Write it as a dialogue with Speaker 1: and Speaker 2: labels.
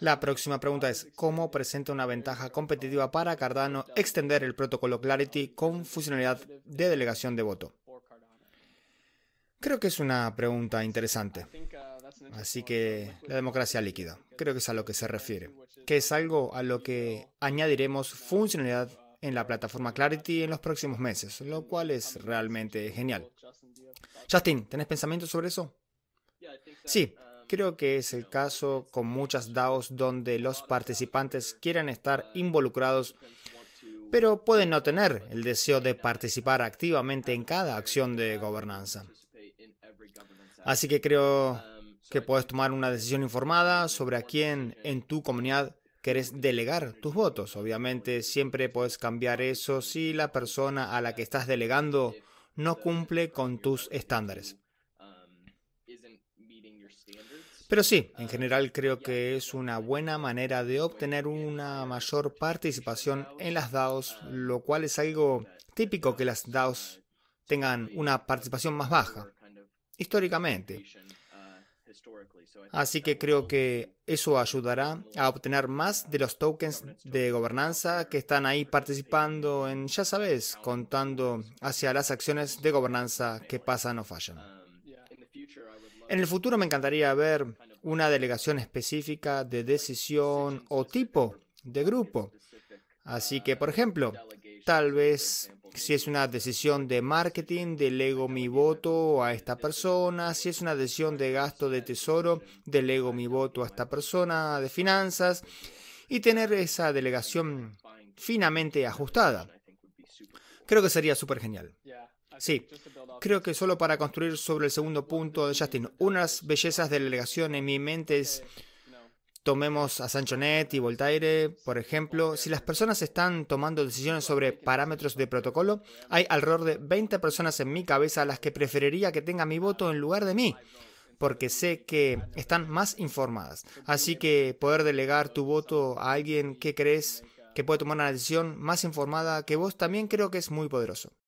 Speaker 1: La próxima pregunta es, ¿cómo presenta una ventaja competitiva para Cardano extender el protocolo Clarity con funcionalidad de delegación de voto? Creo que es una pregunta interesante. Así que la democracia líquida, creo que es a lo que se refiere, que es algo a lo que añadiremos funcionalidad en la plataforma Clarity en los próximos meses, lo cual es realmente genial. Justin, ¿tenés pensamientos sobre eso? Sí, Creo que es el caso con muchas DAOs donde los participantes quieren estar involucrados, pero pueden no tener el deseo de participar activamente en cada acción de gobernanza. Así que creo que puedes tomar una decisión informada sobre a quién en tu comunidad querés delegar tus votos. Obviamente siempre puedes cambiar eso si la persona a la que estás delegando no cumple con tus estándares. Pero sí, en ah, general creo que es una buena manera de obtener una mayor participación en las DAOs, ah, lo cual es algo típico que las DAOs ah, tengan una participación más baja, históricamente. Así que creo que eso ayudará a obtener más de los tokens de gobernanza que están ahí participando en, ya sabes, contando hacia las acciones de gobernanza que pasan o fallan. En el futuro me encantaría ver una delegación específica de decisión o tipo de grupo. Así que, por ejemplo, tal vez si es una decisión de marketing, delego mi voto a esta persona. Si es una decisión de gasto de tesoro, delego mi voto a esta persona de finanzas. Y tener esa delegación finamente ajustada. Creo que sería súper genial. Sí, creo que solo para construir sobre el segundo punto de Justin, unas bellezas de delegación en mi mente es, eh, tomemos a Sanchonet y Voltaire, por ejemplo, si las personas están tomando decisiones sobre parámetros de protocolo, hay alrededor de 20 personas en mi cabeza a las que preferiría que tenga mi ah, voto en lugar de mí porque sé que están más informadas. Así que poder delegar tu voto a alguien que crees que puede tomar una decisión más informada que vos también creo que es muy poderoso.